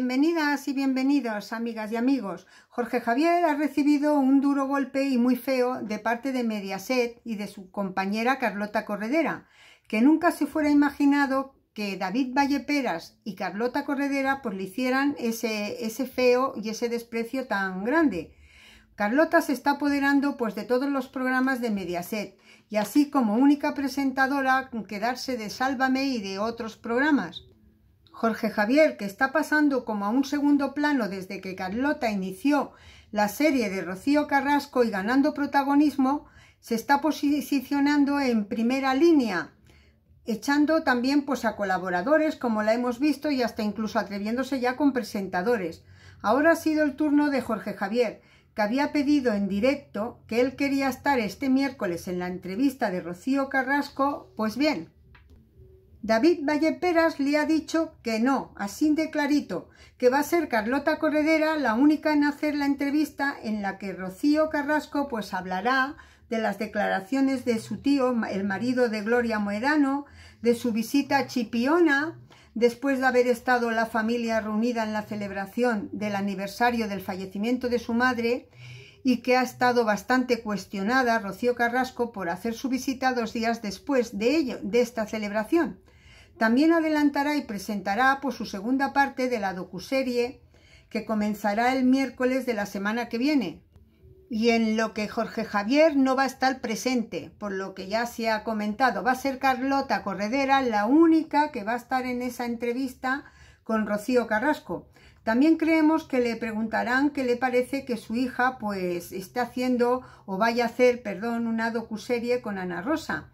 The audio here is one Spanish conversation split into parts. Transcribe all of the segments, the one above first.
Bienvenidas y bienvenidos, amigas y amigos. Jorge Javier ha recibido un duro golpe y muy feo de parte de Mediaset y de su compañera Carlota Corredera, que nunca se fuera imaginado que David Valleperas y Carlota Corredera pues le hicieran ese, ese feo y ese desprecio tan grande. Carlota se está apoderando pues de todos los programas de Mediaset y así como única presentadora quedarse de Sálvame y de otros programas. Jorge Javier, que está pasando como a un segundo plano desde que Carlota inició la serie de Rocío Carrasco y ganando protagonismo, se está posicionando en primera línea, echando también pues, a colaboradores, como la hemos visto, y hasta incluso atreviéndose ya con presentadores. Ahora ha sido el turno de Jorge Javier, que había pedido en directo que él quería estar este miércoles en la entrevista de Rocío Carrasco, pues bien, David Valleperas le ha dicho que no, así de clarito, que va a ser Carlota Corredera la única en hacer la entrevista en la que Rocío Carrasco pues hablará de las declaraciones de su tío, el marido de Gloria Moedano, de su visita a Chipiona, después de haber estado la familia reunida en la celebración del aniversario del fallecimiento de su madre y que ha estado bastante cuestionada Rocío Carrasco por hacer su visita dos días después de ello, de esta celebración. También adelantará y presentará por su segunda parte de la docuserie que comenzará el miércoles de la semana que viene y en lo que Jorge Javier no va a estar presente, por lo que ya se ha comentado. Va a ser Carlota Corredera la única que va a estar en esa entrevista con Rocío Carrasco. También creemos que le preguntarán qué le parece que su hija pues está haciendo o vaya a hacer, perdón, una docuserie con Ana Rosa.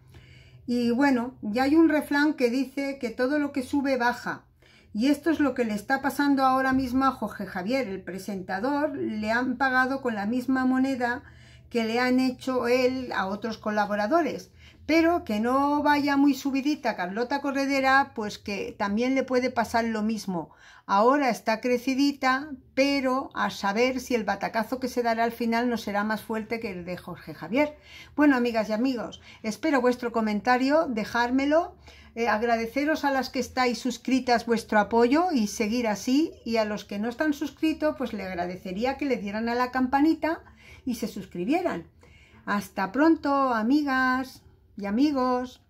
Y bueno, ya hay un refrán que dice que todo lo que sube baja. Y esto es lo que le está pasando ahora mismo a Jorge Javier, el presentador. Le han pagado con la misma moneda que le han hecho él a otros colaboradores. Pero que no vaya muy subidita Carlota Corredera, pues que también le puede pasar lo mismo. Ahora está crecidita, pero a saber si el batacazo que se dará al final no será más fuerte que el de Jorge Javier. Bueno, amigas y amigos, espero vuestro comentario, dejármelo. Eh, agradeceros a las que estáis suscritas vuestro apoyo y seguir así y a los que no están suscritos pues le agradecería que le dieran a la campanita y se suscribieran. Hasta pronto, amigas y amigos.